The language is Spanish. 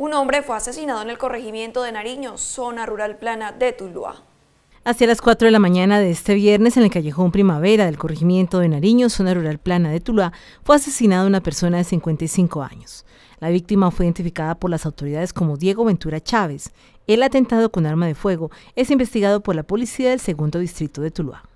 Un hombre fue asesinado en el corregimiento de Nariño, zona rural plana de Tuluá. Hacia las 4 de la mañana de este viernes, en el callejón Primavera del corregimiento de Nariño, zona rural plana de Tuluá, fue asesinada una persona de 55 años. La víctima fue identificada por las autoridades como Diego Ventura Chávez. El atentado con arma de fuego es investigado por la policía del segundo distrito de Tuluá.